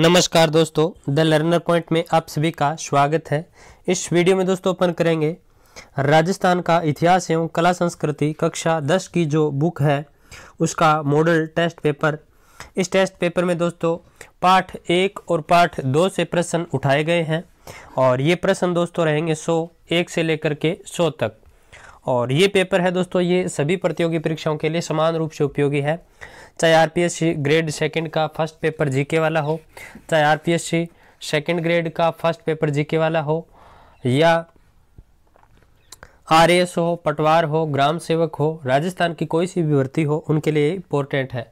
नमस्कार दोस्तों the learner point में आप सभी का स्वागत है इस वीडियो में दोस्तों अपन करेंगे राजस्थान का इतिहास एवं कला संस्कृति कक्षा 10 की जो बुक है उसका मॉडल टेस्ट पेपर इस टेस्ट पेपर में दोस्तों पाठ एक और पाठ दो से प्रश्न उठाए गए हैं और ये प्रश्न दोस्तों रहेंगे सौ एक से लेकर के सौ तक और ये पेपर है दोस्तों ये सभी प्रतियोगी परीक्षाओं के लिए समान रूप से उपयोगी है चाहे आर ग्रेड सेकंड का फर्स्ट पेपर जीके वाला हो चाहे आरपीएससी सेकंड ग्रेड का फर्स्ट पेपर जीके वाला हो या एस हो पटवार हो ग्राम सेवक हो राजस्थान की कोई सी भी भर्ती हो उनके लिए इम्पोर्टेंट है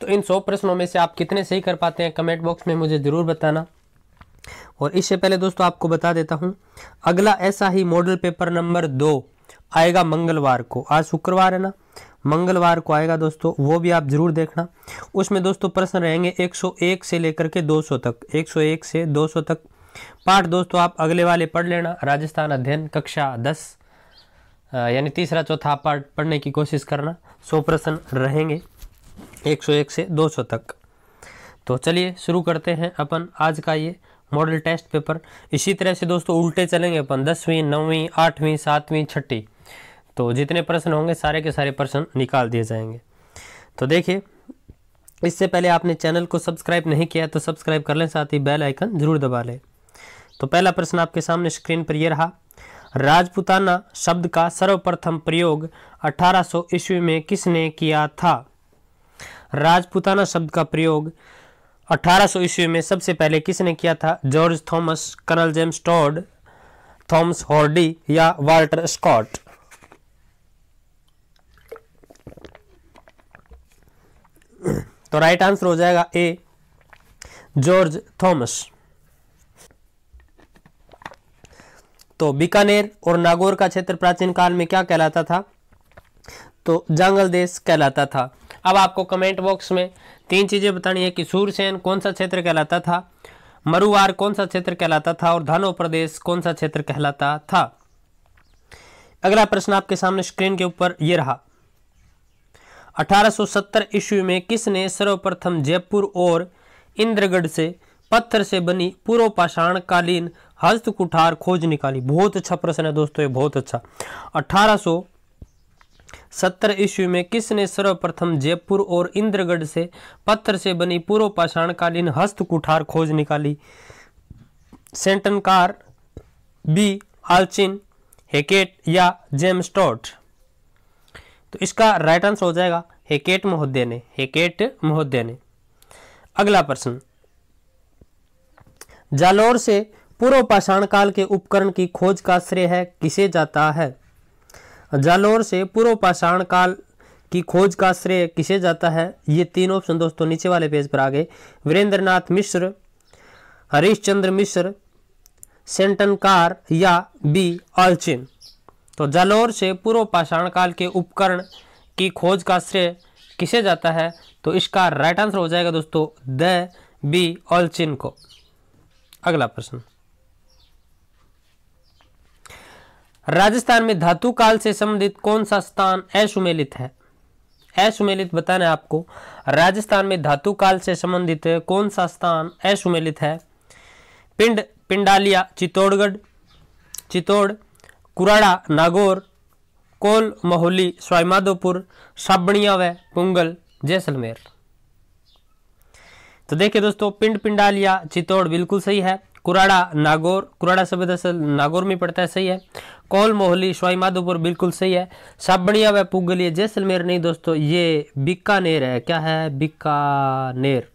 तो इन सौ प्रश्नों में से आप कितने सही कर पाते हैं कमेंट बॉक्स में मुझे ज़रूर बताना और इससे पहले दोस्तों आपको बता देता हूं अगला ऐसा ही मॉडल पेपर नंबर दो आएगा मंगलवार को आज शुक्रवार है ना मंगलवार को आएगा दोस्तों वो भी आप जरूर देखना उसमें दोस्तों प्रश्न रहेंगे 101 से लेकर के 200 तक 101 से 200 तक पाठ दोस्तों आप अगले वाले पढ़ लेना राजस्थान अध्ययन कक्षा दस यानी तीसरा चौथा पाठ पढ़ने की कोशिश करना 100 प्रश्न रहेंगे 101 से 200 तक तो चलिए शुरू करते हैं अपन आज का ये मॉडल टेस्ट पेपर इसी तरह से दोस्तों उल्टे चलेंगे अपन दसवीं नौवीं आठवीं सातवीं छठी तो जितने प्रश्न होंगे सारे के सारे प्रश्न निकाल दिए जाएंगे तो देखिए इससे पहले आपने चैनल को सब्सक्राइब नहीं किया तो सब्सक्राइब कर लें साथ ही बेल आइकन जरूर दबा लें तो पहला प्रश्न आपके सामने स्क्रीन पर यह रहा राजपुताना शब्द का सर्वप्रथम प्रयोग 1800 ईस्वी में किसने किया था राजपुताना शब्द का प्रयोग 1800 ईस्वी में सबसे पहले किसने किया था George Thomas colonel James Tod Thomas Hardy या वाल्टर स्कॉट तो राइट आंसर हो जाएगा ए जॉर्ज थॉमस तो बीकानेर और नागौर का क्षेत्र प्राचीन काल में क्या कहलाता था तो जंगल देश कहलाता था अब आपको कमेंट बॉक्स में तीन चीज़ें बतानी है कि सूरसेन कौन सा क्षेत्र कहलाता था मरुवार कौन सा क्षेत्र कहलाता था और धनो प्रदेश कौन सा क्षेत्र कहलाता था अगला प्रश्न आपके सामने स्क्रीन के ऊपर यह रहा 1870 ईस्वी में किसने सर्वप्रथम जयपुर और इंद्रगढ़ से पत्थर से बनी पूर्व पाषाण कालीन हस्त कुठार खोज निकाली बहुत अच्छा प्रश्न है दोस्तों ये बहुत अच्छा अठारह सत्तर ईस्वी में किसने सर्वप्रथम जयपुर और इंद्रगढ़ से पत्थर से बनी पूर्व पाषाणकालीन हस्त कुठार खोज निकाली सेंटनकार बी आलचिन हेकेट या जेम स्टॉट तो इसका राइट आंसर हो जाएगा हेकेट महोदय ने हेकेट महोदय ने अगला प्रश्न जालौर से पूर्व पाषाण काल के उपकरण की खोज का श्रेय है किसे जाता है जालोर से पूर्व पाषाण काल की खोज का श्रेय किसे जाता है ये तीन ऑप्शन दोस्तों नीचे वाले पेज पर आ गए वीरेंद्रनाथ मिश्र हरीशचंद्र मिश्र सेंटन कार या बी ऑलचिन तो जालोर से पूर्व पाषाण काल के उपकरण की खोज का श्रेय किसे जाता है तो इसका राइट आंसर हो जाएगा दोस्तों द बी ऑलचिन को अगला प्रश्न राजस्थान में धातु काल से संबंधित कौन सा स्थान असुमेलित है असुमेलित बताना आपको राजस्थान में धातु काल से संबंधित कौन सा स्थान असुमेलित है पिंड पिंडालिया चित्तौड़गढ़ चित्तौड़ कुराड़ा नागौर कोल महोली स्वाईमाधोपुर साबणिया व पुंगल जैसलमेर तो देखिए दोस्तों पिंड पिंडालिया चित्तौड़ बिल्कुल सही है कुराड़ा नागौर कुराड़ा सभ्य नागौर में पड़ता है सही है कौल मोहली स्वाई माधोपुर बिल्कुल सही है साबड़िया व पुगलिया जैसलमेर नहीं दोस्तों ये बीकानेर है क्या है बीकानेर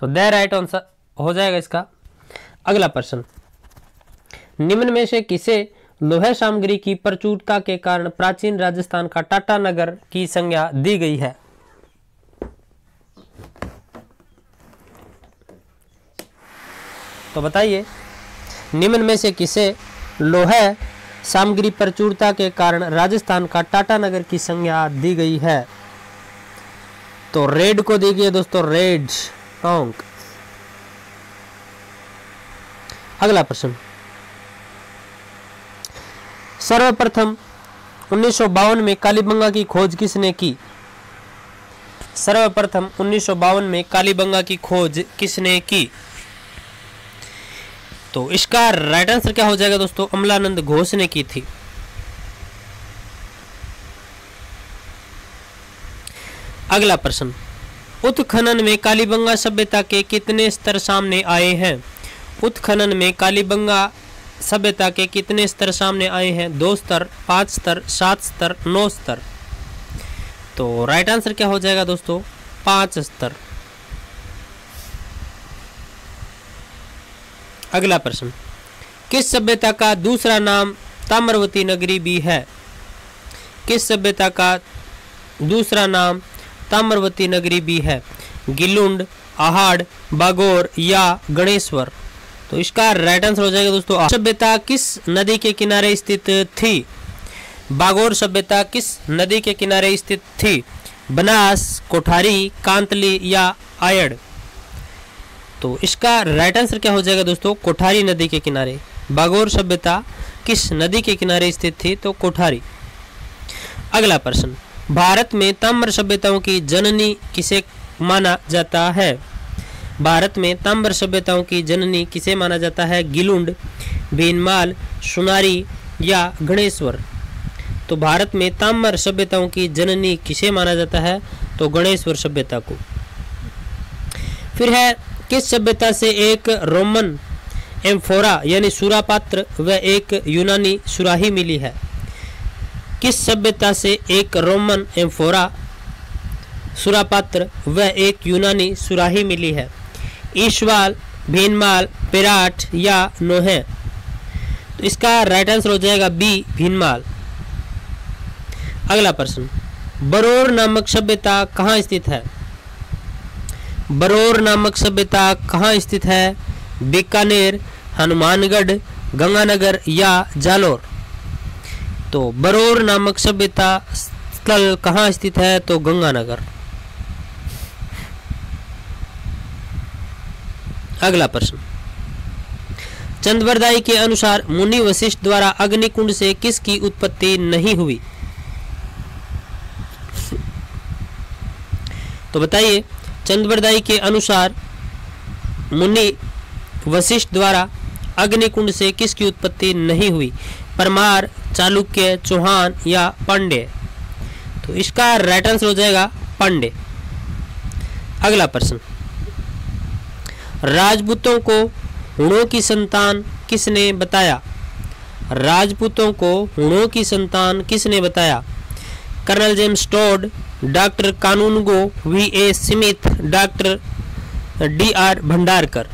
तो द राइट आंसर हो जाएगा इसका अगला प्रश्न निम्न में से किसे लोहे सामग्री की प्रचुरता के कारण प्राचीन राजस्थान का टाटा नगर की संज्ञा दी गई है तो बताइए निम्न में से किसे लोहे सामग्री प्रचुरता के कारण राजस्थान का टाटा नगर की संज्ञा दी गई है तो रेड को देखिए दोस्तों रेड टोंक अगला प्रश्न सर्वप्रथम उन्नीस में कालीबंगा की खोज किसने की सर्वप्रथम उन्नीस में कालीबंगा की खोज किसने की दोस्तों इसका राइट आंसर क्या हो जाएगा दोस्तों अमलानंद घोष ने की थी अगला प्रश्न उत्खनन में कालीबंगा सभ्यता के कितने स्तर सामने आए हैं उत्खनन में कालीबंगा सभ्यता के कितने स्तर सामने आए हैं दो स्तर पांच स्तर सात स्तर नौ स्तर तो राइट आंसर क्या हो जाएगा दोस्तों पांच स्तर अगला प्रश्न किस सभ्यता का दूसरा नाम ताम्रवती नगरी भी है किस सभ्यता का दूसरा नाम ताम्रवती नगरी भी है गिलुंड आहाड़ बागोर या गणेश्वर तो इसका राइट आंसर हो जाएगा दोस्तों सभ्यता किस नदी के किनारे स्थित थी बागोर सभ्यता किस नदी के किनारे स्थित थी बनास कोठारी कांतली या आयड़ तो इसका राइट आंसर क्या हो जाएगा दोस्तों कोठारी नदी के किनारे बागोर सभ्यता किस नदी के किनारे स्थित थी तो कोठारी अगला प्रश्न भारत में ताम्र सभ्यताओं की जननी किसे माना जाता है भारत में ताम्र सभ्यताओं की जननी किसे माना जाता है गिलुंड भीनमाल सुनारी या गणेश्वर तो भारत में ताम्र सभ्यताओं की जननी किसे माना जाता है तो गणेश्वर सभ्यता को फिर है किस सभ्यता से एक रोमन एम्फोरा यानी सुरापात्र व एक यूनानी सुराही मिली है किस सभ्यता से एक रोमन एम्फोरा सुरापात्र व एक यूनानी सुराही मिली है ईश्वाल भीनमाल पेराठ या नोहे तो इसका राइट आंसर हो जाएगा बी भीनमाल अगला प्रश्न बरोर नामक सभ्यता कहाँ स्थित है बरोर नामक सभ्यता कहाँ स्थित है बीकानेर हनुमानगढ़ गंगानगर या जालोर तो बरोर नामक सभ्यता स्थल कहाँ स्थित है तो गंगानगर अगला प्रश्न चंद्रदाई के अनुसार मुनि वशिष्ठ द्वारा अग्निकुंड से किसकी उत्पत्ति नहीं हुई तो बताइए चंद्रदाई के अनुसार मुनि वशिष्ठ द्वारा अग्निकुंड से किसकी उत्पत्ति नहीं हुई परमार चालुक्य चौहान या पांडे तो इसका राइट आंसर हो जाएगा पांडे अगला प्रश्न राजपूतों को हुणों की संतान किसने बताया राजपूतों को हुणों की संतान किसने बताया colonel James Tod doctor Kanungo V A Smith doctor D R Bhandarkar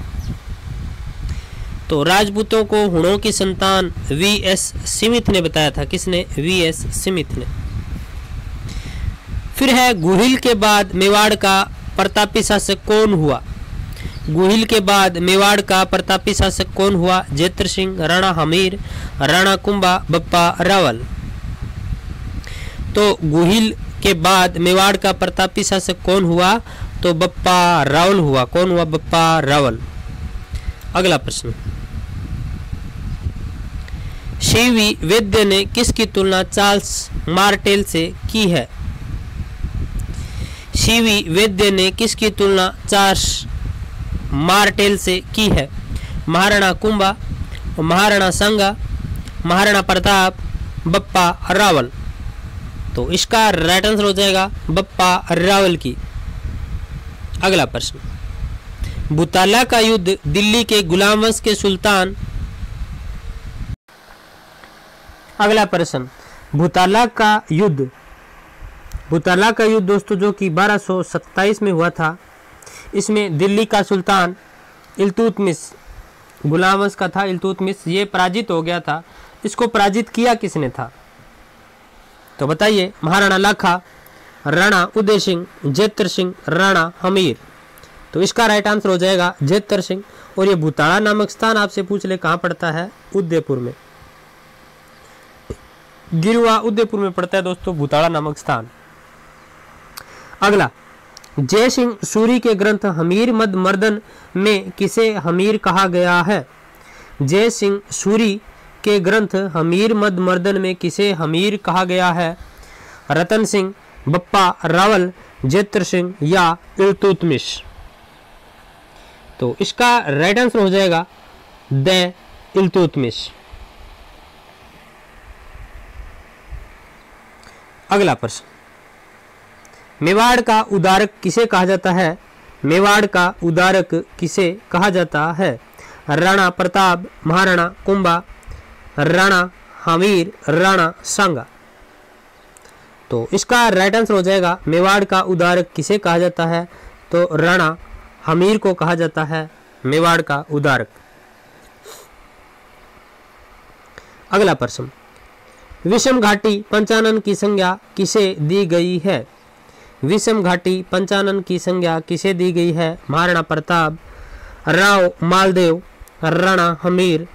तो राजपूतों को हुणों की संतान वी एस स्मिथ ने बताया था किसने वी एस स्मिथ ने फिर है गुहिल के बाद मेवाड़ का प्रतापी शासक कौन हुआ गुहिल के बाद मेवाड़ का प्रतापी शासक कौन हुआ जेत्र सिंह राणा हमीर राणा कुंबा बप्पा रावल तो गुहिल के बाद मेवाड़ का प्रतापी शासक कौन हुआ तो बप्पा रावल हुआ कौन हुआ बप्पा रावल अगला प्रश्न शिवी वेद्य ने किसकी तुलना चार्ल्स मार्टेल से की है शिवी वेद्य ने किसकी तुलना चार्ल्स मार्टेल से की है महाराणा कुंभा महाराणा संगा महाराणा प्रताप बप्पा रावल तो इसका राइट आंसर हो जाएगा बप्पा रावल की अगला प्रश्न बुताला का युद्ध दिल्ली के गुलाम वंश के सुल्तान अगला प्रश्न भूताला का युद्ध भूताला का युद्ध दोस्तों जो कि 1227 में हुआ था इसमें दिल्ली का सुल्तान इलतुतमिस गुलाम वंश का था इलतुतमिस ये पराजित हो गया था इसको पराजित किया किसने था तो बताइए महाराणा लाखा राणा उदय सिंह जैतर सिंह राणा हमीर तो इसका राइट आंसर हो जाएगा जैतर सिंह और ये भूताड़ा नामक स्थान आपसे पूछ ले कहाँ पड़ता है उदयपुर में गिरुआ उदयपुर में पड़ता है दोस्तों भूताड़ा नामक स्थान अगला जय सिंह सूरी के ग्रंथ हमीर मद मर्दन में किसे हमीर कहा गया है जय सिंह सूरी के ग्रंथ हमीर मद मर्दन में किसे हमीर कहा गया है रतन सिंह बप्पा रावल जेत्र सिंह या इलतुतमिश तो इसका राइट आंसर हो जाएगा द इलतुतमिश अगला प्रश्न मेवाड़ का उदारक किसे कहा जाता है मेवाड़ का उदारक किसे कहा जाता है राणा प्रताप महाराणा कुंभा राणा हमीर राणा सांगा तो इसका राइट आंसर हो जाएगा मेवाड़ का उदारक किसे कहा जाता है तो राणा हमीर को कहा जाता है मेवाड़ का उदारक अगला प्रश्न विषम घाटी पंचानन की संज्ञा किसे दी गई है विषम घाटी पंचानन की संज्ञा किसे दी गई है महाराणा प्रताप राव मालदेव राणा हमीर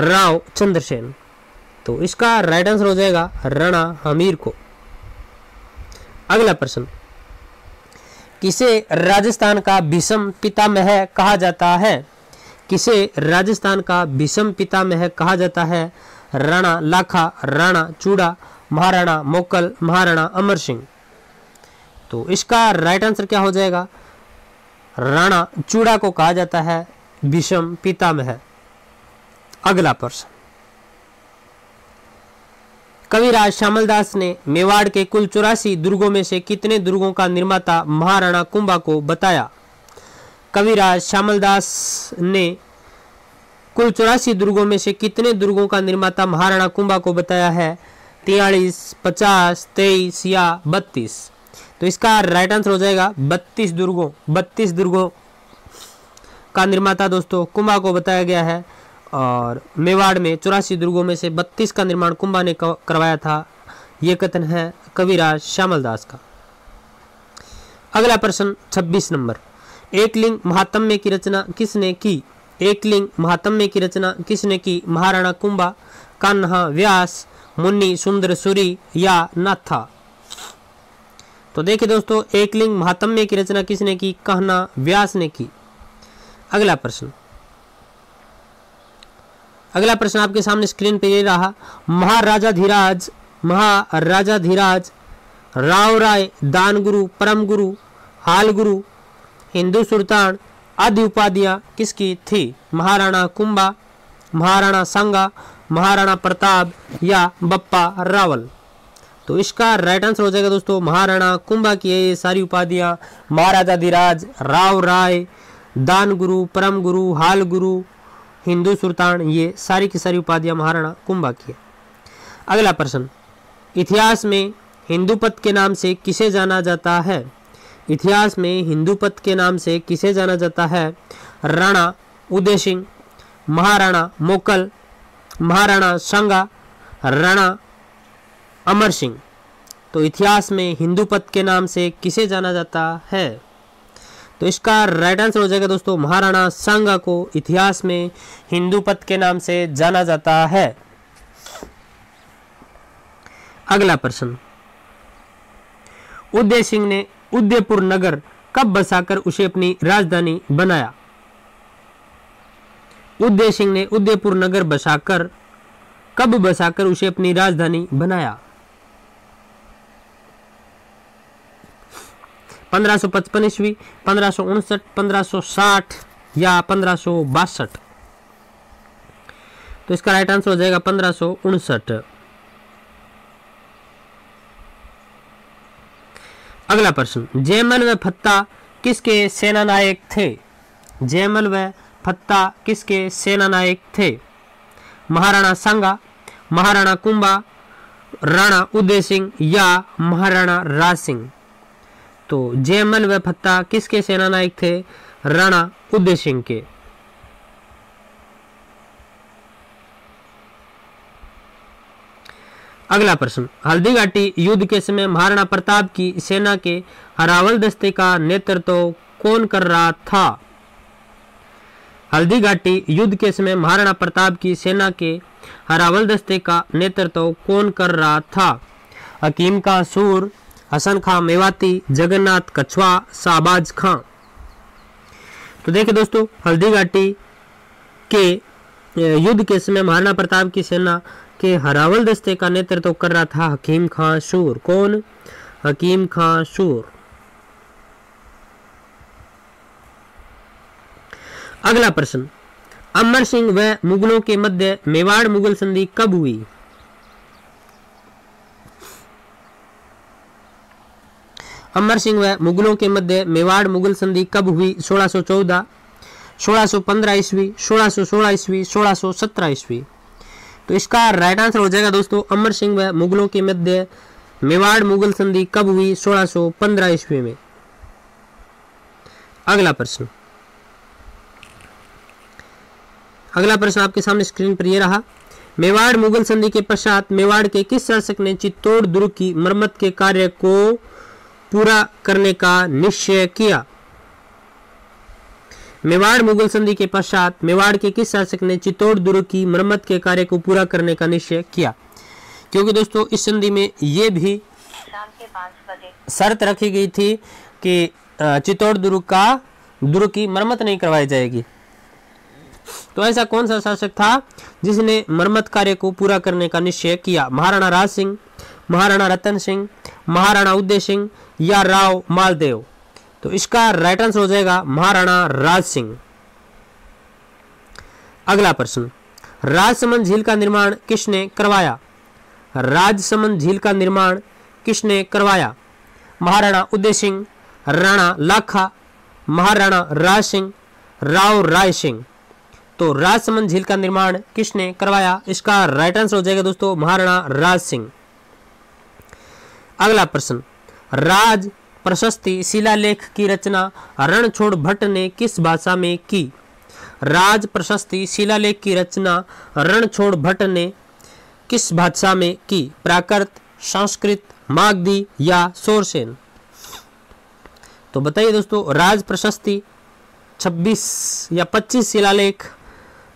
राव चंद्रसेन तो इसका राइट आंसर हो जाएगा राणा हमीर को अगला प्रश्न किसे राजस्थान का भीषम पितामह कहा जाता है किसे राजस्थान का भीषम पितामह कहा जाता है राणा लाखा राणा चूड़ा महाराणा मोकल महाराणा अमर सिंह तो इसका राइट आंसर क्या हो जाएगा राणा चूड़ा को कहा जाता है भीषम पितामह अगला प्रश्न कविराज श्यामलदास ने मेवाड़ के कुल चौरासी दुर्गों में से कितने दुर्गों का निर्माता महाराणा कुंभा को बताया कविराज श्यामलदास ने कुल चौरासी दुर्गों में से कितने दुर्गों का निर्माता महाराणा कुंभा को बताया है तियालीस पचास तेईस या बत्तीस तो इसका राइट आंसर हो जाएगा बत्तीस दुर्गों बत्तीस दुर्गों का निर्माता दोस्तों कुंभा को बताया गया है और मेवाड़ में चौरासी दुर्गों में से बत्तीस का निर्माण कुंभा ने करवाया था ये कथन है कविराज श्यामल दास का अगला प्रश्न 26 नंबर एकलिंग महात्म्य की रचना किसने की एकलिंग महात्म्य की रचना किसने की महाराणा कुंभा कान्हा व्यास मुन्नी सुंदर सूरी या नाथा तो देखिए दोस्तों एकलिंग महात्म्य की रचना किसने की कहना व्यास ने की अगला प्रश्न अगला प्रश्न आपके सामने स्क्रीन पे ये रहा महाराजा धीराज महाराजा धीराज राव राय दान गुरु परम गुरु हाल गुरु हिंदू सुल्तान आदि उपाधियां किसकी थी महाराणा कुंभा महाराणा सांगा महाराणा प्रताप या बप्पा रावल तो इसका राइट आंसर हो जाएगा दोस्तों महाराणा कुंभा की है ये सारी उपाधियां महाराजा धीराज राव राय दान गुरु परम गुरु हाल गुरु हिंदू सुल्तान ये सारी की सारी उपाधियाँ महाराणा कुंभा की है अगला प्रश्न इतिहास में हिंदू पथ के नाम से किसे जाना जाता है इतिहास में हिंदू पथ के नाम से किसे जाना जाता है राणा उदय सिंह महाराणा मोकल महाराणा संगा राणा अमर सिंह तो इतिहास में हिंदू पथ के नाम से किसे जाना जाता है तो इसका राइट आंसर हो जाएगा दोस्तों महाराणा सांगा को इतिहास में हिंदू पथ के नाम से जाना जाता है अगला प्रश्न उदय सिंह ने उदयपुर नगर कब बसाकर उसे अपनी राजधानी बनाया उदय सिंह ने उदयपुर नगर बसाकर कब बसाकर उसे अपनी राजधानी बनाया पंद्रह सौ पचपन ईस्वी पंद्रह सौ उनसठ पंद्रह साठ या पंद्रह बासठ तो इसका राइट आंसर हो जाएगा पंद्रह उनसठ अगला प्रश्न जयमल व फत्ता किसके सेनानायक थे जयमल व फत्ता किसके सेनानायक थे महाराणा सांगा महाराणा कुंभा राणा उदय सिंह या महाराणा राज सिंह तो जयमल व फत्ता किसके सेनानायक थे राणा उदय सिंह के अगला प्रश्न हल्दीघाटी घाटी युद्ध के समय महाराणा प्रताप की सेना के हरावल दस्ते का नेतृत्व तो कौन कर रहा था हल्दी घाटी युद्ध के समय महाराणा प्रताप की सेना के हरावल दस्ते का नेतृत्व तो कौन कर रहा था हकीम का सूर हसन खां मेवाती जगन्नाथ कछवा शाहबाज खां तो देखिए दोस्तों हल्दी घाटी के युद्ध के समय महाराणा प्रताप की सेना के हरावल दस्ते का नेतृत्व कर रहा था हकीम खां शूर कौन हकीम खां शूर अगला प्रश्न अमर सिंह व मुगलों के मध्य मेवाड़ मुगल संधि कब हुई अमर सिंह व मुगलों के मध्य मेवाड़ मुगल संधि कब हुई 1614 1615 ईस्वी 1616 ईस्वी 1617 ईस्वी तो इसका राइट आंसर हो जाएगा दोस्तों अमर सिंह व मुगलों के मध्य मेवाड़ मुगल संधि कब हुई 1615 ईस्वी में अगला प्रश्न अगला प्रश्न आपके सामने स्क्रीन पर यह रहा मेवाड़ मुगल संधि के पश्चात मेवाड़ के किस शासक ने चित्तौड़ दुर्ग की मरम्मत के कार्य को पूरा करने का निश्चय किया मेवाड़ मुगल संधि के पश्चात मेवाड़ के किस शासक ने चित्तौड़ दुर्ग की मरम्मत के कार्य को पूरा करने का निश्चय किया क्योंकि दोस्तों इस संधि में ये भी शर्त रखी गई थी कि चित्तौड़ दुर्ग का दुर्ग की मरम्मत नहीं करवाई जाएगी तो ऐसा कौन सा शासक था जिसने मरम्मत कार्य को पूरा करने का निश्चय किया महाराणा राज सिंह महाराणा रतन सिंह महाराणा उदय सिंह या राव मालदेव तो इसका राइट आंसर हो जाएगा महाराणा राज सिंह अगला प्रश्न राजसमंद झील का निर्माण किसने करवाया राजसमंद झील का निर्माण किसने करवाया महाराणा उदय सिंह राणा लाखा महाराणा राज सिंह राव राय सिंह तो राजसमंद झील का निर्माण किसने करवाया इसका राइट आंसर हो जाएगा दोस्तों महाराणा राज सिंह अगला प्रश्न राज प्रशस्ति शिलालेख की रचना रणछोड़ भट्ट ने किस भाषा में की राज प्रशस्ति शिलालेख की रचना रणछोड़ भट्ट ने किस भाषा में की प्राकृत संस्कृत मागधी या सोरसेन तो बताइए दोस्तों राज प्रशस्ति 26 या 25 शिलालेख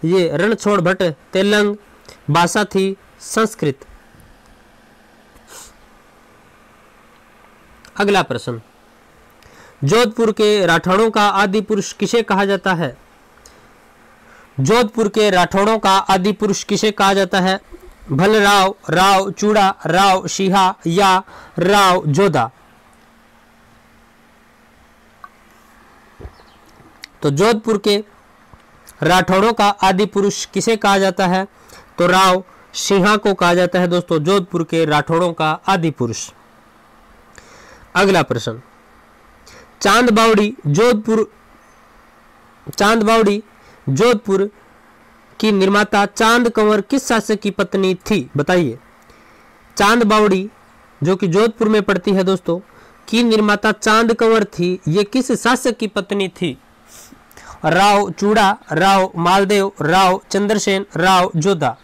ये रणछोड़ भट्ट तेलंग भाषा थी संस्कृत अगला प्रश्न जोधपुर के राठौड़ों का आदि पुरुष किसे कहा जाता है जोधपुर के राठौड़ों का आदि पुरुष किसे कहा जाता है भलराव राव चूड़ा राव शिहा या राव जोधा तो जोधपुर के राठौड़ों का आदि पुरुष किसे कहा जाता है तो राव सिंहा को कहा जाता है दोस्तों जोधपुर के राठौड़ों का आदि पुरुष अगला प्रश्न चांद बावड़ी जोधपुर चांद बावड़ी जोधपुर की निर्माता चांद कंवर किस शासक की पत्नी थी बताइए चांद बावड़ी जो कि जोधपुर में पड़ती है दोस्तों की निर्माता चांद कंवर थी ये किस शासक की पत्नी थी राव चूड़ा राव मालदेव राव चंद्रसेन राव जोधा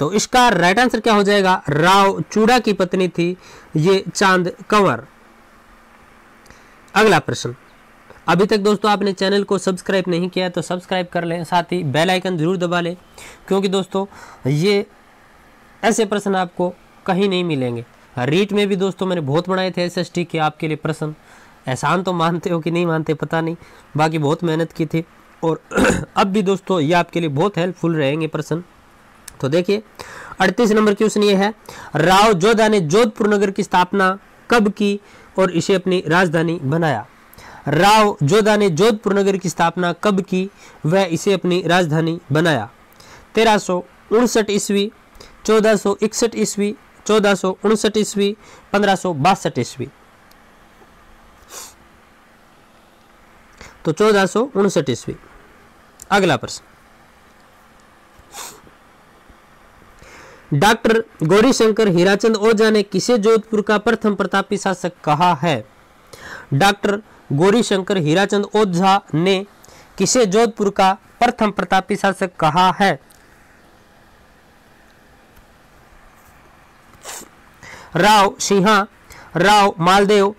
तो इसका राइट आंसर क्या हो जाएगा राव चूड़ा की पत्नी थी ये चांद कंवर अगला प्रश्न अभी तक दोस्तों आपने चैनल को सब्सक्राइब नहीं किया तो सब्सक्राइब कर लें साथ ही बेल आइकन ज़रूर दबा लें क्योंकि दोस्तों ये ऐसे प्रश्न आपको कहीं नहीं मिलेंगे रीट में भी दोस्तों मैंने बहुत बनाए थे एस के आपके लिए प्रश्न एहसान तो मानते हो कि नहीं मानते पता नहीं बाकी बहुत मेहनत की थी और अब भी दोस्तों ये आपके लिए बहुत हेल्पफुल रहेंगे प्रश्न तो देखिए अड़तीस नंबर क्वेश्चन ये है राव जोधा ने जोधपुर नगर की स्थापना कब की और इसे अपनी राजधानी बनाया राव जोधा ने जोधपुर नगर की स्थापना कब की वह इसे अपनी राजधानी बनाया तेरह सौ उनसठ ईस्वी चौदह सौ इकसठ ईस्वी चौदह सौ उनसठ ईस्वी पंद्रह सौ बासठ ईस्वी तो चौदह सौ उनसठ ईस्वी अगला प्रश्न डॉक्टर गौरीशंकर हीराचंद ओझा ने किसे जोधपुर का प्रथम प्रतापी शासक कहा है डॉक्टर गौरीशंकर हीराचंद ओझा ने किसे जोधपुर का प्रथम प्रतापी शासक कहा है राव सिंहा राव मालदेव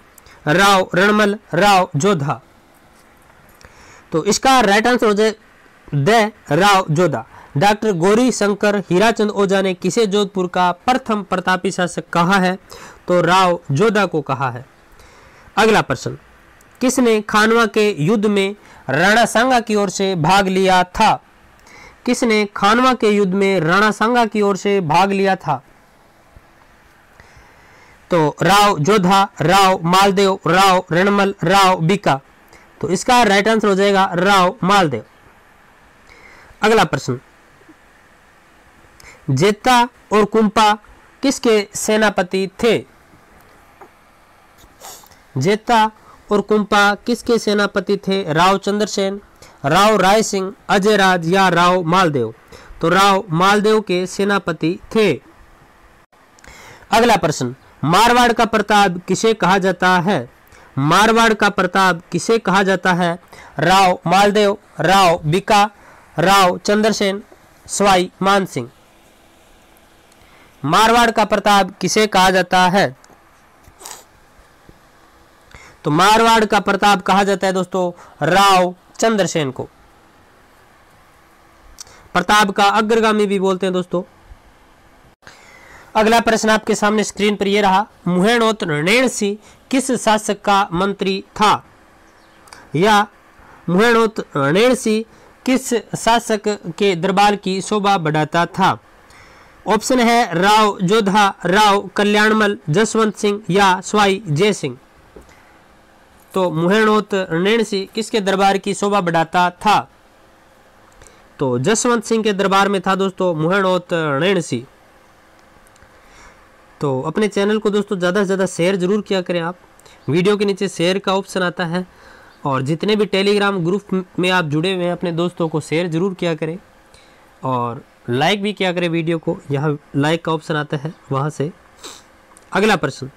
राव रणमल राव जोधा तो इसका राइट आंसर हो जाए द राव जोधा डॉक्टर गौरी शंकर हीराचंद ओझा ने किसे जोधपुर का प्रथम प्रतापी शासक कहा है तो राव जोधा को कहा है अगला प्रश्न किसने खानवा के युद्ध में राणा सांगा की ओर से भाग लिया था किसने खानवा के युद्ध में राणा सांगा की ओर से भाग लिया था तो राव जोधा राव मालदेव राव रणमल राव बीका तो इसका राइट आंसर हो जाएगा राव मालदेव अगला प्रश्न जेता और कुंपा किसके सेनापति थे जेता और कुंपा किसके सेनापति थे राव चंद्रसेन राव राय सिंह अजय राज या राव मालदेव तो राव मालदेव के सेनापति थे अगला प्रश्न मारवाड़ का प्रताप किसे कहा जाता है मारवाड़ का प्रताप किसे कहा जाता है राव मालदेव राव बिका राव चंद्रसेन स्वाई मान सिंह मारवाड़ का प्रताप किसे कहा जाता है तो मारवाड़ का प्रताप कहा जाता है दोस्तों राव चंद्रसेन को प्रताप का अग्रगामी भी बोलते हैं दोस्तों अगला प्रश्न आपके सामने स्क्रीन पर यह रहा मुहेणोत नृण सिंह किस शासक का मंत्री था या मुहेणोत नृण सिंह किस शासक के दरबार की शोभा बढ़ाता था ऑप्शन है राव जोधा राव कल्याणमल जसवंत सिंह या स्वाई जय सिंह तो मुहेणोत सिंह किसके दरबार की शोभा बढ़ाता था तो जसवंत सिंह के दरबार में था दोस्तों मुहेणोत सिंह तो अपने चैनल को दोस्तों ज़्यादा से ज़्यादा शेयर जरूर किया करें आप वीडियो के नीचे शेयर का ऑप्शन आता है और जितने भी टेलीग्राम ग्रुप में आप जुड़े हुए हैं अपने दोस्तों को शेयर जरूर किया करें और लाइक भी किया करें वीडियो को यहाँ लाइक का ऑप्शन आता है वहाँ से अगला प्रश्न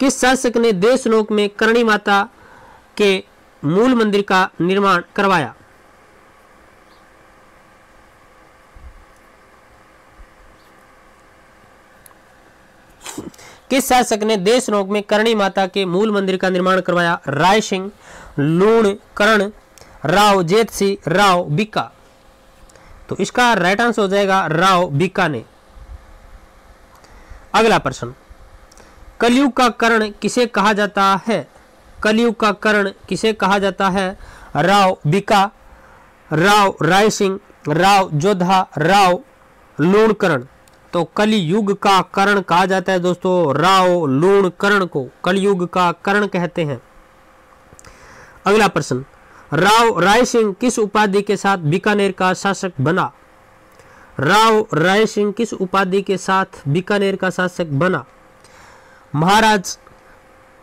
किस शासक ने देशलोक में करणी माता के मूल मंदिर का निर्माण करवाया किस शासक ने देशलोक में करणी माता के मूल मंदिर का निर्माण करवाया राय सिंह लूण करण राव जेत सिंह राव बिका तो इसका राइट आंसर हो जाएगा राव बीकाने अगला प्रश्न कलयुग का कर्ण किसे कहा जाता है कलयुग का कर्ण किसे कहा जाता है राव बिका राव राय सिंह राव जोधा राव लूणकरण तो कलयुग का करण कहा जाता है दोस्तों राव लूणकरण को कलयुग का करण कहते हैं अगला प्रश्न राव राय सिंह किस उपाधि के साथ बीकानेर का शासक बना राव राय सिंह किस उपाधि के साथ बीकानेर का शासक बना महाराज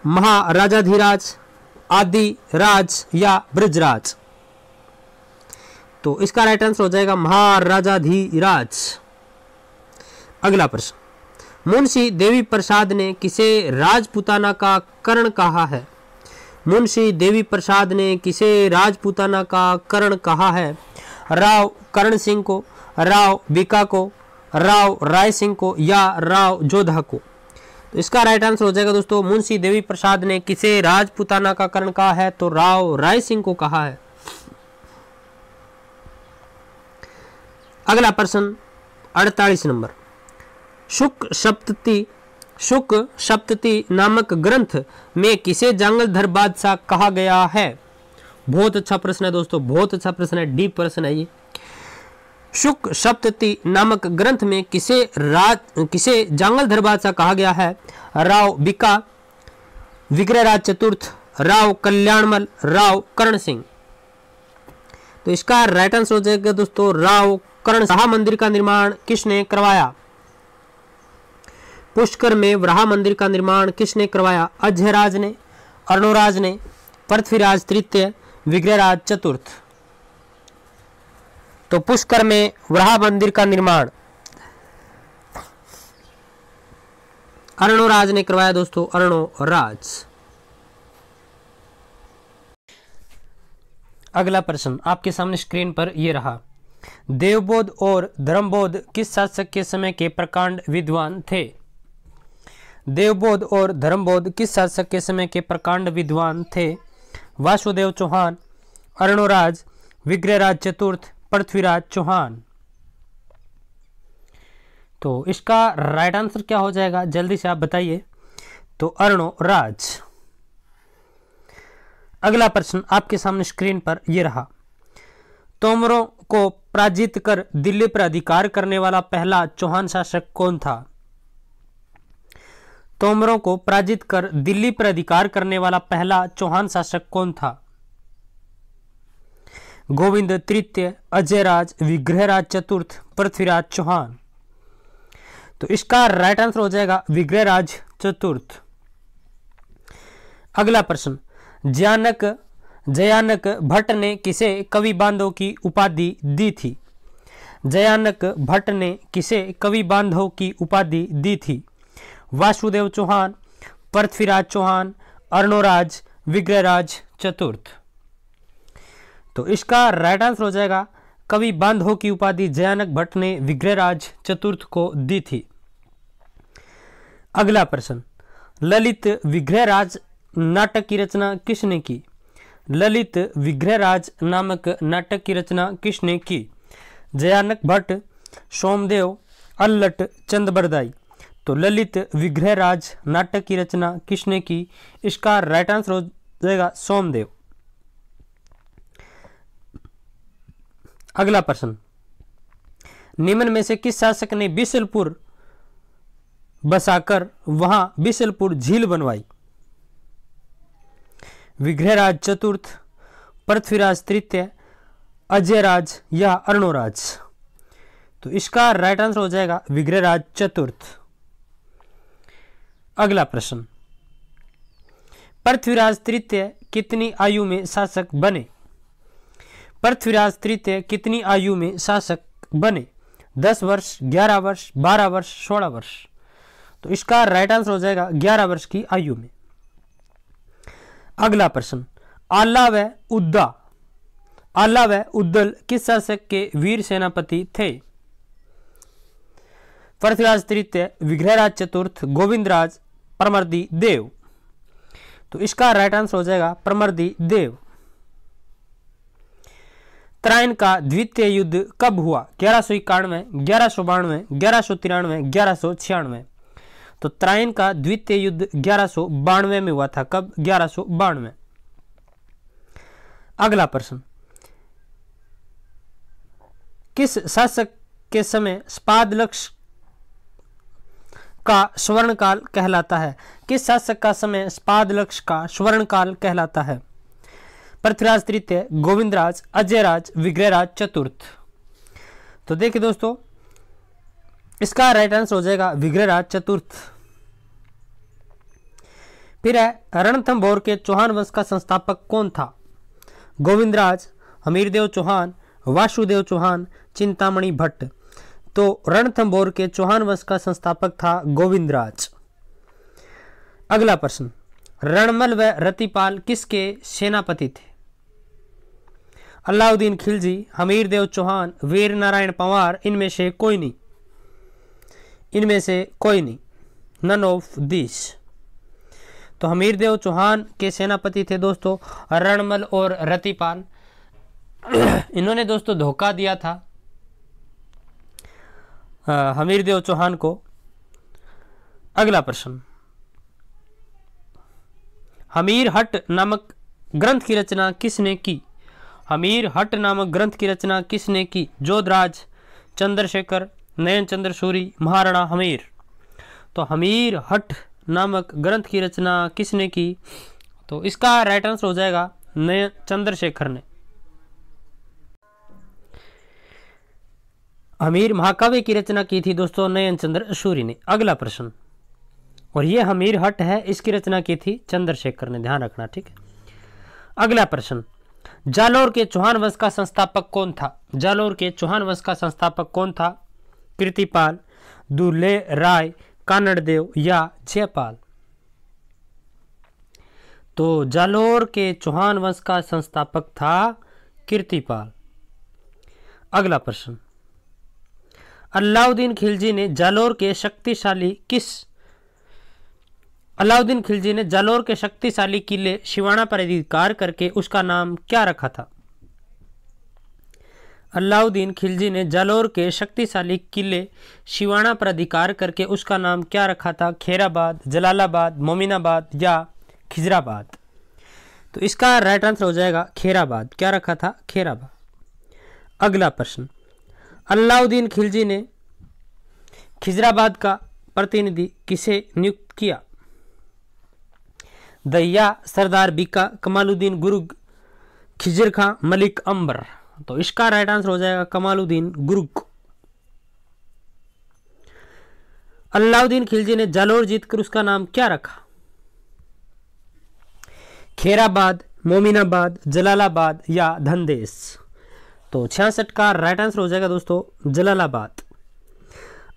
महाराजाधिराज आदि राज या ब्रजराज तो इसका राइट आंसर हो जाएगा महाराजाधिराज अगला प्रश्न मुंशी देवी प्रसाद ने किसे राजपुताना का कर्ण कहा है मुंशी देवी प्रसाद ने किसे राजपूताना का करण कहा है राव करण सिंह को राव बीका को राव राय सिंह को या राव जोधा को तो इसका राइट आंसर हो जाएगा दोस्तों मुंशी देवी प्रसाद ने किसे राजपुताना का करण कहा है तो राव राय सिंह को कहा है अगला प्रश्न अड़तालीस नंबर शुक्र सप्तती शुक सप्तति नामक ग्रंथ में किसे जंगल धर बादशाह कहा गया है बहुत अच्छा प्रश्न है दोस्तों बहुत अच्छा प्रश्न है डीप प्रश्न है ये शुक सप्तति नामक ग्रंथ में किसे राज किसे जंगल धर बादशाह कहा गया है राव बिका विग्रहराज चतुर्थ राव कल्याणमल राव करण सिंह तो इसका राइट आंसर हो जाएगा दोस्तों राव करण शाह मंदिर का निर्माण किसने करवाया पुष्कर में वराह मंदिर का निर्माण किसने करवाया अजयराज ने अर्णोराज ने पृथ्वीराज तृतीय विग्रहराज चतुर्थ तो पुष्कर में वराह मंदिर का निर्माण अर्णोराज ने करवाया दोस्तों अर्णो राज अगला प्रश्न आपके सामने स्क्रीन पर यह रहा देवबोध और धर्मबोध किस शासक के समय के प्रकांड विद्वान थे देवबोध और धर्मबोध किस शासक के समय के प्रकांड विद्वान थे वासुदेव चौहान अरणोराज विग्रहराज चतुर्थ पृथ्वीराज चौहान तो इसका राइट आंसर क्या हो जाएगा जल्दी से आप बताइए तो अर्णोराज अगला प्रश्न आपके सामने स्क्रीन पर यह रहा तोमरों को पराजित कर दिल्ली पर अधिकार करने वाला पहला चौहान शासक कौन था तोमरों को पराजित कर दिल्ली पर अधिकार करने वाला पहला चौहान शासक कौन था गोविंद तृतीय अजयराज विग्रहराज चतुर्थ पृथ्वीराज चौहान तो इसका राइट आंसर हो जाएगा विग्रहराज चतुर्थ अगला प्रश्न जयानक जयानक भट्ट ने किसे कवि बांधव की उपाधि दी थी जयानक भट्ट ने किसे कवि बांधव की उपाधि दी थी वासुदेव चौहान पृथ्वीराज चौहान अर्णोराज विग्रहराज चतुर्थ तो इसका राइट आंसर हो जाएगा कवि बांधो की उपाधि जयानक भट्ट ने विग्रहराज चतुर्थ को दी थी अगला प्रश्न ललित विग्रहराज नाटक की रचना किसने की ललित विग्रहराज नामक नाटक की रचना किसने की जयानक भट्ट सोमदेव अल्लट चंदबरदाई तो ललित विग्रहराज नाटक की रचना किसने की इसका राइट आंसर हो जाएगा सोमदेव अगला प्रश्न निम्न में से किस शासक ने बिशलपुर बसाकर वहां बिशलपुर झील बनवाई विग्रहराज चतुर्थ पृथ्वीराज तृतीय अजयराज या अर्णोराज तो इसका राइट आंसर हो जाएगा विग्रहराज चतुर्थ अगला प्रश्न पृथ्वीराज तृतीय कितनी आयु में शासक बने पृथ्वीराज तृतीय कितनी आयु में शासक बने दस वर्ष ग्यारह वर्ष बारह वर्ष सोलह वर्ष तो इसका राइट आंसर हो जाएगा ग्यारह वर्ष की आयु में अगला प्रश्न आला व उद्दा आला व उद्दल किस शासक के वीर सेनापति थे पृथ्वीराज तृतीय विग्रहराज चतुर्थ गोविंदराज परमर्दी देव तो इसका राइट आंसर हो जाएगा परमर्दी देव त्रायन का द्वितीय युद्ध कब हुआ ग्यारह सौ इक्यानवे ग्यारह सौ बानवे ग्यारह सौ तिरानवे ग्यारह सौ छियानवे तो त्राइन का द्वितीय युद्ध ग्यारह सौ बानवे में हुआ था कब ग्यारह सौ बानवे अगला प्रश्न किस शासक के समय स्पाद लक्ष्य का स्वर्ण काल कहलाता है किस शासक का समय स्पाद लक्ष्य का स्वर्ण काल कहलाता है पृथ्वीराज तृतीय गोविंदराज अजयराज विग्रहराज चतुर्थ तो देखिए दोस्तों इसका राइट आंसर हो जाएगा विग्रहराज चतुर्थ फिर है रणथम्भौर के चौहान वंश का संस्थापक कौन था गोविंदराज हमीरदेव चौहान वासुदेव चौहान चिंतामणि भट्ट तो रणथंबोर के चौहान वंश का संस्थापक था गोविंदराज अगला प्रश्न रणमल व रतिपाल किसके सेनापति थे अलाउद्दीन खिलजी हमीर देव चौहान वीर नारायण पंवार इनमें से कोई नहीं इनमें से कोई नहीं नन ऑफ दिस तो हमीर देव चौहान के सेनापति थे दोस्तों रणमल और रतिपाल इन्होंने दोस्तों धोखा दिया था हमीर देव चौहान को अगला प्रश्न हमीर हट नामक ग्रंथ की रचना किसने की हमीर हट नामक ग्रंथ की रचना किसने की जोधराज चंद्रशेखर नयन चंद्र सूरी महाराणा हमीर तो हमीर हट नामक ग्रंथ की रचना किसने की तो इसका राइट आंसर हो जाएगा नयन चंद्रशेखर ने अमीर महाकाव्य की रचना की थी दोस्तों नयन चंद्र सूरी ने अगला प्रश्न और ये हमीर हट है इसकी रचना की थी चंद्रशेखर ने ध्यान रखना ठीक है अगला प्रश्न जालोर के चौहान वंश का संस्थापक कौन था जालोर के चौहान वंश का संस्थापक कौन था कृतिपाल दूल्हे राय कानड़देव या जयपाल तो जालोर के चौहान वंश का संस्थापक था कीर्तिपाल अगला प्रश्न अलाउद्दीन खिलजी ने जालोर के शक्तिशाली किस अलाउद्दीन खिलजी ने जालोर के शक्तिशाली किले शिवाना पर अधिकार करके उसका नाम क्या रखा था अलाउद्दीन खिलजी ने जालोर के शक्तिशाली किले शिवाना पर अधिकार करके उसका नाम क्या रखा था खेराबाद जलालाबाद मोमिनाबाद या खिजराबाद तो इसका राइट आंसर हो जाएगा खेराबाद क्या रखा था खेराबाद अगला प्रश्न अलाउद्दीन खिलजी ने खिजराबाद का प्रतिनिधि किसे नियुक्त किया दया सरदार बीका कमालुद्दीन गुरुग खिजर खां मलिक अंबर तो इसका राइट आंसर हो जाएगा कमालुद्दीन गुरुग अलाउद्दीन खिलजी ने जालोर जीतकर उसका नाम क्या रखा खेराबाद मोमिनाबाद जलालाबाद या धनदेश तो छियासठ का राइट आंसर हो जाएगा दोस्तों जलालाबाद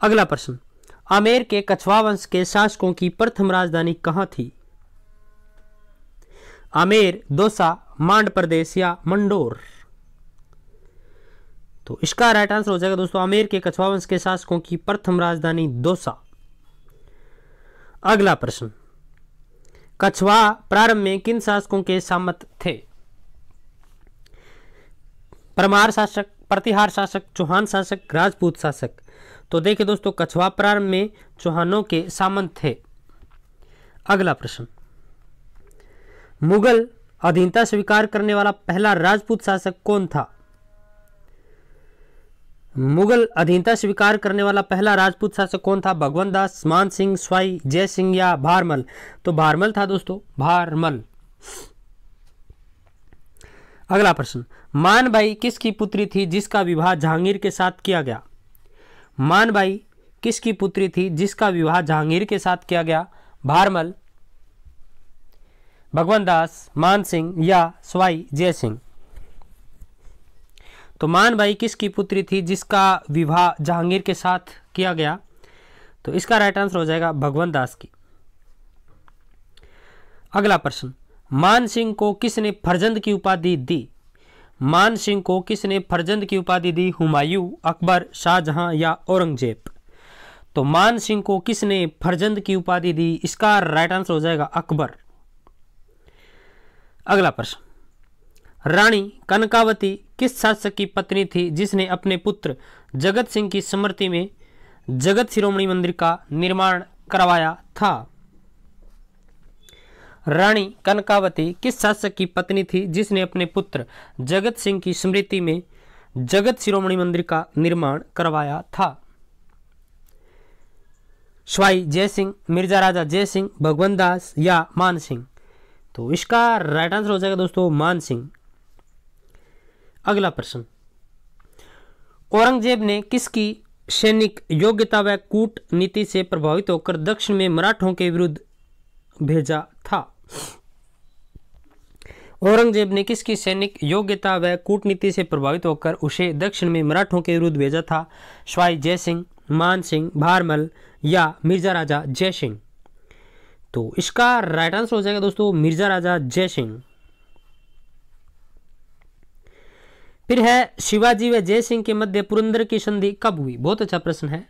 अगला प्रश्न आमेर के कछवा वंश के शासकों की प्रथम राजधानी कहां थी आमेर दोसा मांड प्रदेश या मंडोर तो इसका राइट आंसर हो जाएगा दोस्तों आमेर के कछवा वंश के शासकों की प्रथम राजधानी दोसा अगला प्रश्न कछवा प्रारंभ में किन शासकों के सामत थे परमार शासक प्रतिहार शासक चौहान शासक राजपूत शासक तो देखिए दोस्तों कछवा प्रारंभ में चौहानों के सामंत थे अगला प्रश्न मुगल अधीनता स्वीकार करने वाला पहला राजपूत शासक कौन था मुगल अधीनता स्वीकार करने वाला पहला राजपूत शासक कौन था भगवान दास मान सिंह स्वाई जय सिंह या भारमल तो भारमल था दोस्तों भारमल अगला प्रश्न मान भाई किसकी पुत्री थी जिसका विवाह जहांगीर के साथ किया गया मान भाई किसकी पुत्री थी जिसका विवाह जहांगीर के साथ किया गया भारमल भगवान दास मान सिंह या स्वाई जय सिंह तो मान भाई किसकी पुत्री थी जिसका विवाह जहांगीर के साथ किया गया तो इसका राइट आंसर हो जाएगा भगवान दास की अगला प्रश्न मान सिंह को किसने फरजंद की उपाधि दी मान सिंह को किसने फरजंद की उपाधि दी हुमायूं अकबर शाहजहां या औरंगजेब तो मान सिंह को किसने फरजंद की उपाधि दी इसका राइट आंसर हो जाएगा अकबर अगला प्रश्न रानी कनकावती किस शासक की पत्नी थी जिसने अपने पुत्र जगत सिंह की स्मृति में जगत शिरोमणि मंदिर का निर्माण करवाया था रानी कनकावती किस शासक की पत्नी थी जिसने अपने पुत्र जगत सिंह की स्मृति में जगत शिरोमणि मंदिर का निर्माण करवाया था स्वाई जय सिंह मिर्जा राजा जय सिंह भगवंत दास या मान सिंह तो इसका राइट आंसर हो जाएगा दोस्तों मान सिंह अगला प्रश्न औरंगजेब ने किसकी सैनिक योग्यता व कूट नीति से प्रभावित होकर दक्षिण में मराठों के विरुद्ध भेजा औरंगजेब ने किसकी सैनिक योग्यता व कूटनीति से प्रभावित होकर उसे दक्षिण में मराठों के विरुद्ध भेजा था स्वाई जय सिंह मान सिंह भारमल या मिर्जा राजा जय सिंह तो इसका राइट आंसर हो जाएगा दोस्तों मिर्जा राजा जय सिंह फिर है शिवाजी व जय सिंह के मध्य पुरंदर की संधि कब हुई बहुत अच्छा प्रश्न है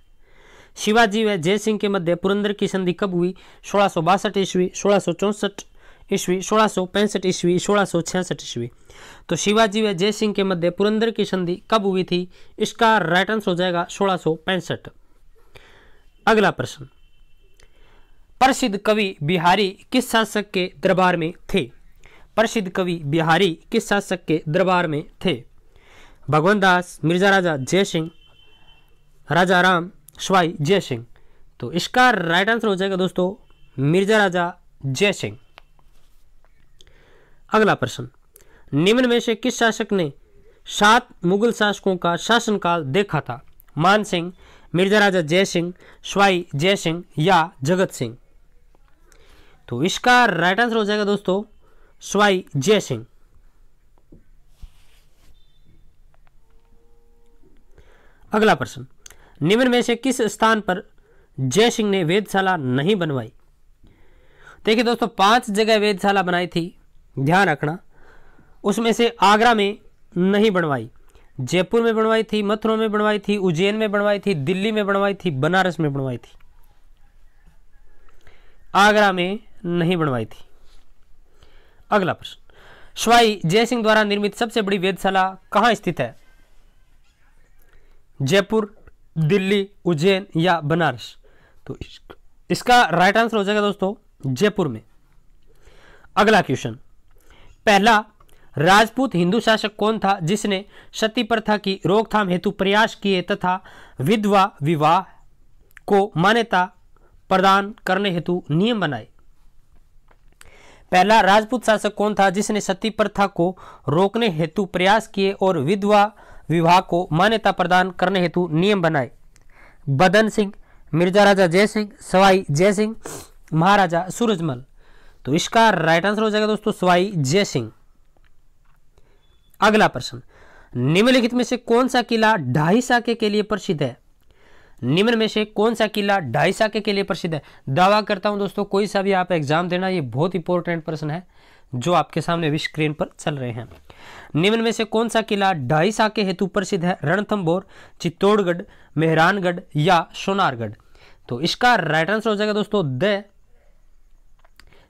शिवाजी व जय सिंह के मध्य पुरंदर की संधि कब हुई सोलह ईस्वी सोलह ईस्वी सोलह सौ पैंसठ ईस्वी सोलह सौ छियासठ ईस्वी तो शिवाजी व जय सिंह के मध्य पुरंदर की संधि कब हुई थी इसका राइट आंसर हो जाएगा सोलह सौ पैंसठ अगला प्रश्न प्रसिद्ध कवि बिहारी किस शासक के दरबार में थे प्रसिद्ध कवि बिहारी किस शासक के दरबार में थे भगवान दास मिर्जा राजा जय सिंह राजा राम स्वाई जय सिंह तो इसका राइट आंसर हो जाएगा दोस्तों मिर्जा राजा जय सिंह अगला प्रश्न निम्न में से किस शासक ने सात मुगल शासकों का शासनकाल देखा था मान सिंह मिर्जा राजा जय सिंह स्वाई जय सिंह या जगत सिंह तो इसका राइट आंसर हो जाएगा दोस्तों स्वाई जय सिंह अगला प्रश्न निम्न में से किस स्थान पर जय सिंह ने वेदशाला नहीं बनवाई देखिए दोस्तों पांच जगह वेदशाला बनाई थी ध्यान रखना उसमें से आगरा में नहीं बनवाई जयपुर में बनवाई थी मथुरा में बनवाई थी उज्जैन में बनवाई थी दिल्ली में बनवाई थी बनारस में बनवाई थी आगरा में नहीं बनवाई थी अगला प्रश्न स्वाई जयसिंह द्वारा निर्मित सबसे बड़ी वेदशाला कहां स्थित है जयपुर दिल्ली उज्जैन या बनारस तो इसका राइट आंसर हो जाएगा दोस्तों जयपुर में अगला क्वेश्चन पहला राजपूत हिंदू शासक कौन था जिसने सती प्रथा की रोकथाम हेतु प्रयास किए तथा विधवा विवाह को मान्यता प्रदान करने हेतु नियम बनाए पहला राजपूत शासक कौन था जिसने सती प्रथा को रोकने हेतु प्रयास किए और विधवा विवाह को मान्यता प्रदान करने हेतु नियम बनाए बदन सिंह मिर्जा राजा जय सिंह सवाई जय सिंह महाराजा सूरजमल तो इसका राइट आंसर हो जाएगा दोस्तों स्वाई जय सिंह अगला प्रश्न निम्नलिखित में से कौन सा किला ढाई साके के लिए प्रसिद्ध है निम्न में से कौन सा किला ढाई साके के लिए प्रसिद्ध है दावा करता हूं दोस्तों कोई सा भी आप एग्जाम देना ये बहुत इंपॉर्टेंट प्रश्न है जो आपके सामने अभी स्क्रीन पर चल रहे हैं निम्न में से कौन सा किला ढाई साके हेतु प्रसिद्ध है रणथम्बोर चित्तौड़गढ़ मेहरानगढ़ या सोनारगढ़ तो इसका राइट आंसर हो जाएगा दोस्तों द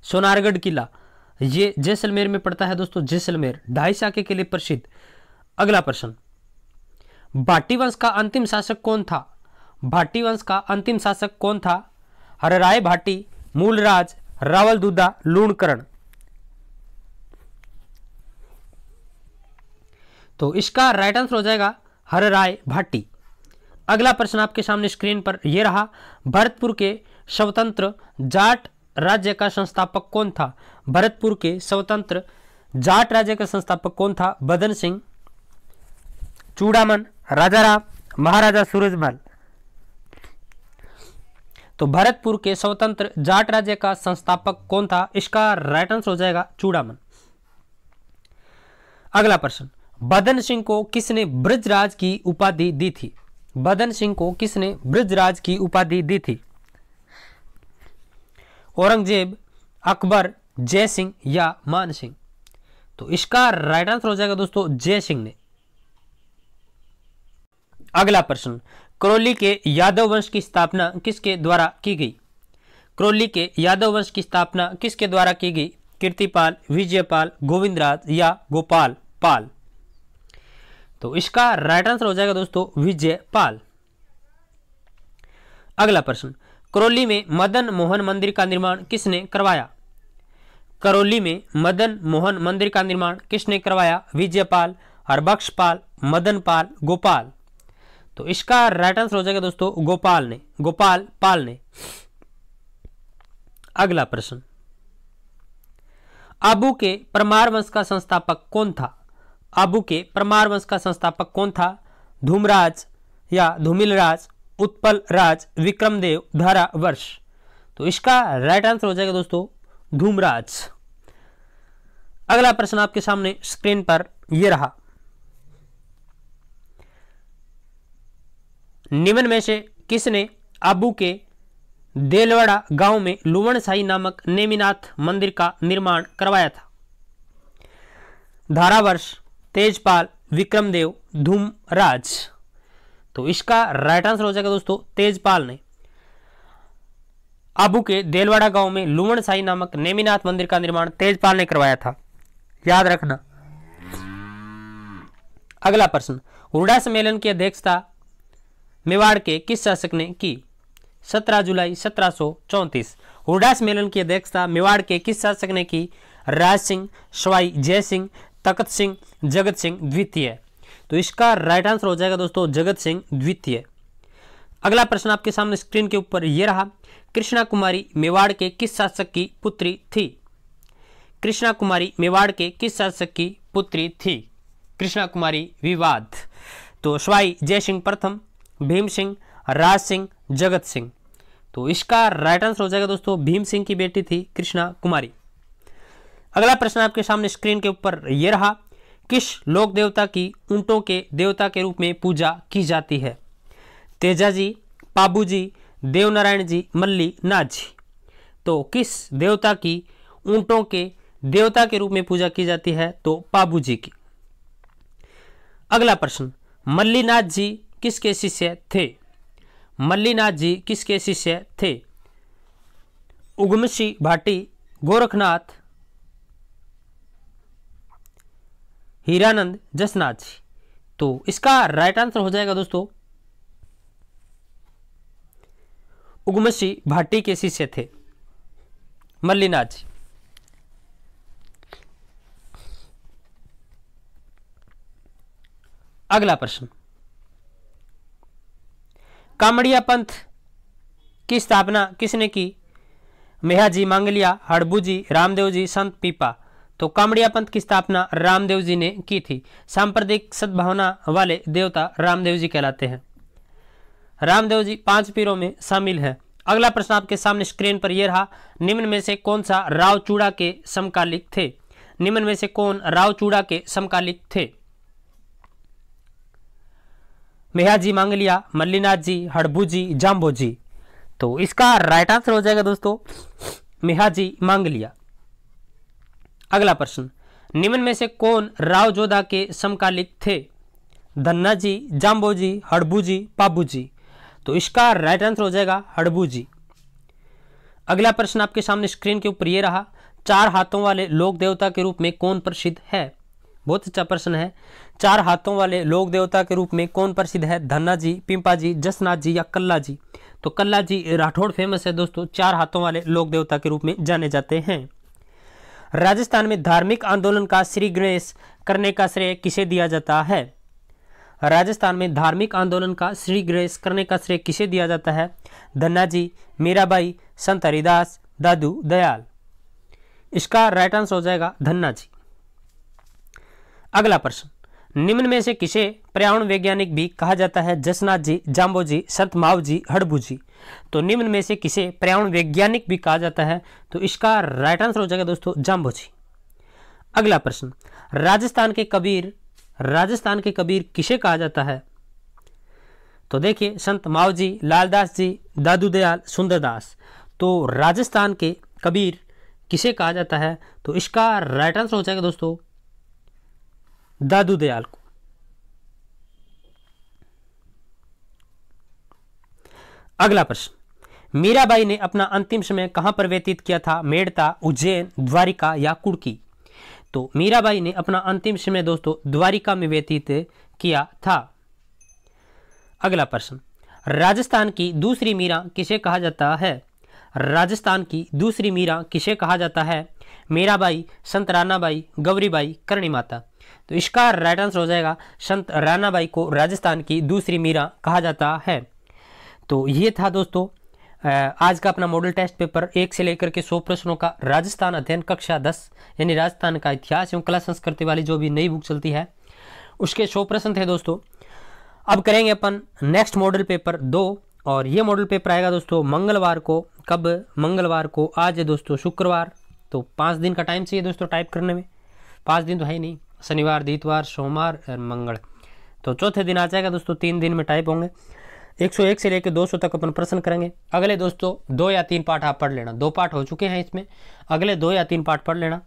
सोनारगढ़ किला ये जैसलमेर में पड़ता है दोस्तों जैसलमेर ढाई साके के लिए प्रसिद्ध अगला प्रश्न भाटी वंश का अंतिम शासक कौन था भाटी वंश का अंतिम शासक कौन था हर राय भाटी मूलराज रावल दुदा लूणकरण तो इसका राइट आंसर हो जाएगा हर राय भाटी अगला प्रश्न आपके सामने स्क्रीन पर यह रहा भरतपुर के स्वतंत्र जाट राज्य का संस्थापक कौन था भरतपुर के स्वतंत्र जाट राज्य का संस्थापक कौन था बदन सिंह चूड़ामन राजा राम महाराजा सूरजमल तो भरतपुर के स्वतंत्र जाट राज्य का संस्थापक कौन था इसका राइट आंसर हो जाएगा चूड़ामन अगला प्रश्न बदन सिंह को किसने ब्रजराज की उपाधि दी थी बदन सिंह को किसने ब्रजराज की उपाधि दी थी औरंगजेब अकबर जय सिंह या मान सिंह तो इसका राइट आंसर हो जाएगा दोस्तों जय सिंह ने अगला प्रश्न क्रोली के यादव वंश की स्थापना किसके द्वारा की गई क्रोली के यादव वंश की स्थापना किसके द्वारा की गई कीर्तिपाल विजयपाल गोविंदराज या गोपाल पाल तो इसका राइट आंसर हो जाएगा दोस्तों विजयपाल अगला प्रश्न करौली में मदन मोहन मंदिर का निर्माण किसने करवाया करौली में मदन मोहन मंदिर का निर्माण किसने करवाया विजयपाल हरबक्षपाल मदनपाल गोपाल तो इसका राइट आंसर हो जाएगा दोस्तों गोपाल ने गोपाल पाल ने अगला प्रश्न आबू के परमार वंश का संस्थापक कौन था आबू के परमार वंश का संस्थापक कौन था धूमराज या धूमिलराज उत्पल राज विक्रमदेव धारा वर्ष तो इसका राइट आंसर हो जाएगा दोस्तों धूमराज अगला प्रश्न आपके सामने स्क्रीन पर यह रहा निम्न में से किसने आबू के देलवाड़ा गांव में लुवणसाई नामक नेमिनाथ मंदिर का निर्माण करवाया था धारावर्ष तेजपाल विक्रमदेव धूमराज तो इसका राइट आंसर हो जाएगा दोस्तों तेजपाल ने आबू के देलवाड़ा गांव में लुवन साई नामक नेमीनाथ मंदिर का निर्माण तेजपाल ने करवाया था याद रखना अगला प्रश्न हुडा सम्मेलन की अध्यक्षता मेवाड़ के किस शासक ने की 17 जुलाई सत्रह सौ हुडा सम्मेलन की अध्यक्षता मेवाड़ के किस शासक ने की राज सिंह सवाई जय सिंह तखत सिंह जगत सिंह द्वितीय तो इसका राइट आंसर हो जाएगा दोस्तों जगत सिंह द्वितीय अगला प्रश्न आपके सामने स्क्रीन के ऊपर यह रहा कृष्णा कुमारी मेवाड़ के किस शासक की पुत्री थी कृष्णा कुमारी मेवाड़ के किस शासक की पुत्री थी कृष्णा कुमारी विवाद तो स्वाई जय सिंह प्रथम भीम सिंह राज सिंह जगत सिंह तो इसका राइट आंसर हो जाएगा दोस्तों भीम सिंह की बेटी थी कृष्णा कुमारी अगला प्रश्न आपके सामने स्क्रीन के ऊपर यह रहा किस लोक देवता की ऊँटों के देवता के रूप में पूजा की जाती है तेजा जी पाबू जी देवनारायण जी मल्ली नाथ जी तो किस देवता की ऊँटों के देवता के रूप में पूजा की जाती है तो पाबू जी की अगला प्रश्न मल्लीनाथ जी किसके शिष्य थे मल्लीनाथ जी किसके शिष्य थे उगमशी भाटी गोरखनाथ हीरानंद जसनाथ तो इसका राइट आंसर हो जाएगा दोस्तों उगमसी भाटी के शिष्य थे मल्लीनाथ जी अगला प्रश्न कामड़िया पंथ की स्थापना किसने की मेहा जी मांगलिया हड़बू जी रामदेव जी संत पीपा तो कामड़िया पंथ की स्थापना रामदेव जी ने की थी सांप्रदायिक सद्भावना वाले देवता रामदेव जी कहलाते हैं रामदेव जी पांच पीरों में शामिल है अगला प्रश्न आपके सामने स्क्रीन पर यह रहा निम्न में से कौन सा राव चूड़ा के समकालिक थे निम्न में से कौन राव चूड़ा के समकालिक थे मेहाजी मांगलिया मल्लीनाथ जी हड़बू जी जाम्बो जी तो इसका राइट आंसर हो जाएगा दोस्तों मेहाजी मांगलिया अगला प्रश्न निम्न में से कौन राव जोधा के समकालिक थे धन्ना जी जाम्बो जी हड़बू जी पाबू जी तो इसका राइट आंसर हो जाएगा हड़बू जी अगला प्रश्न आपके सामने स्क्रीन के ऊपर ये रहा चार हाथों वाले लोक देवता के रूप में कौन प्रसिद्ध है बहुत अच्छा प्रश्न है चार हाथों वाले लोक देवता के रूप में कौन प्रसिद्ध है धन्ना जी पिंपा जी जसनाथ जी या कल्ला जी तो कल्ला जी राठौड़ फेमस है दोस्तों चार हाथों वाले लोक देवता के रूप में जाने जाते हैं राजस्थान में धार्मिक आंदोलन का श्री गणेश करने का श्रेय किसे दिया जाता है राजस्थान में धार्मिक आंदोलन का श्री गणेश करने का श्रेय किसे दिया जाता है धन्ना जी मीराबाई संत हरिदास दादू दयाल इसका राइट आंसर हो जाएगा धन्ना जी अगला प्रश्न निम्न में से किसे पर्यावरण वैज्ञानिक भी कहा जाता है जसनाथ जी जाम्बो जी माव जी हड़बू जी तो निम्न में से किसे पर्यावरण वैज्ञानिक भी कहा जाता है तो इसका राइट आंसर हो जाएगा दोस्तों जाम्बो जी अगला प्रश्न राजस्थान के कबीर राजस्थान के कबीर किसे कहा जाता है तो देखिए संत माव जी लालदास जी दादू दयाल सुंदरदास तो राजस्थान के कबीर किसे कहा जाता है तो इसका राइट आंसर हो जाएगा दोस्तों दादू दयाल को अगला प्रश्न मीराबाई ने अपना अंतिम समय कहां पर व्यतीत किया था मेड़ता उज्जैन द्वारिका या कुड़की तो मीराबाई ने अपना अंतिम समय दोस्तों द्वारिका में व्यतीत किया था अगला प्रश्न राजस्थान की दूसरी मीरा किसे कहा जाता है राजस्थान की दूसरी मीरा किसे कहा जाता है मीराबाई संत रानाबाई गौरीबाई करणी माता तो इसका राइट आंसर हो जाएगा संत रानाबाई को राजस्थान की दूसरी मीरा कहा जाता है तो ये था दोस्तों आज का अपना मॉडल टेस्ट पेपर एक से लेकर के सौ प्रश्नों का राजस्थान अध्ययन कक्षा दस यानी राजस्थान का इतिहास एवं कला संस्कृति वाली जो भी नई बुक चलती है उसके सौ प्रश्न थे दोस्तों अब करेंगे अपन नेक्स्ट मॉडल पेपर दो और ये मॉडल पेपर आएगा दोस्तों मंगलवार को कब मंगलवार को आज है दोस्तों शुक्रवार तो पाँच दिन का टाइम चाहिए दोस्तों टाइप करने में पाँच दिन तो है ही नहीं शनिवार इतवार सोमवार और मंगल तो चौथे दिन आ जाएगा दोस्तों तीन दिन में टाइप होंगे 101 से लेकर 200 तक अपन प्रश्न करेंगे अगले दोस्तों दो या तीन पाठ आप पढ़ लेना दो पाठ हो चुके हैं इसमें अगले दो या तीन पाठ पढ़ लेना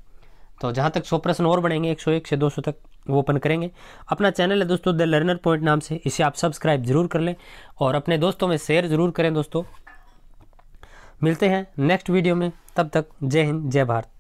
तो जहाँ तक सौ प्रश्न और बढ़ेंगे 101 से 200 तक वो ओपन करेंगे अपना चैनल है दोस्तों द लर्नर पॉइंट नाम से इसे आप सब्सक्राइब जरूर कर लें और अपने दोस्तों में शेयर जरूर करें दोस्तों मिलते हैं नेक्स्ट वीडियो में तब तक जय हिंद जय भारत